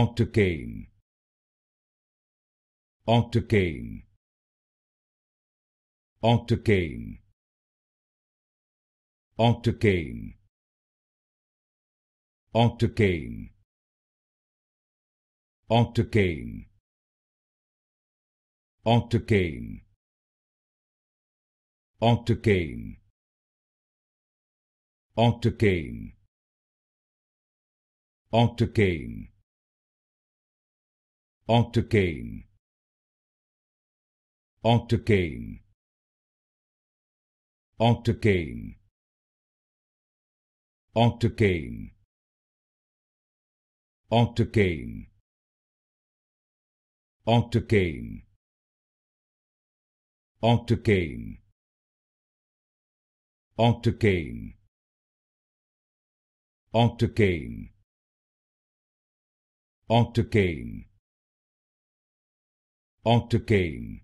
octane octane octane octane octane octane octane octane octane octane octane octane octane octane octane octane octane octane octane octane Cain.